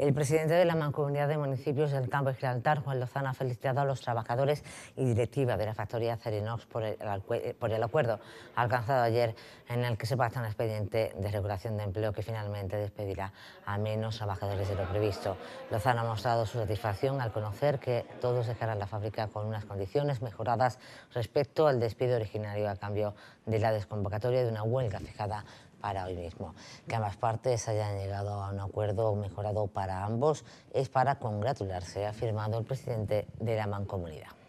El presidente de la Mancomunidad de Municipios del Campo de Gibraltar, Juan Lozano, ha felicitado a los trabajadores y directiva de la factoría Cerinox eh, por el, acuerdo alcanzado ayer en el que se pacta un expediente de regulación de empleo que finalmente despedirá a menos trabajadores de lo previsto. Lozano ha mostrado su satisfacción al conocer que todos dejarán la fábrica con unas condiciones mejoradas respecto al despido originario a cambio de la desconvocatoria de una huelga fijada para hoy mismo. Que ambas partes hayan llegado a un acuerdo mejorado para ambos es para congratularse, ha firmado el presidente de la Mancomunidad.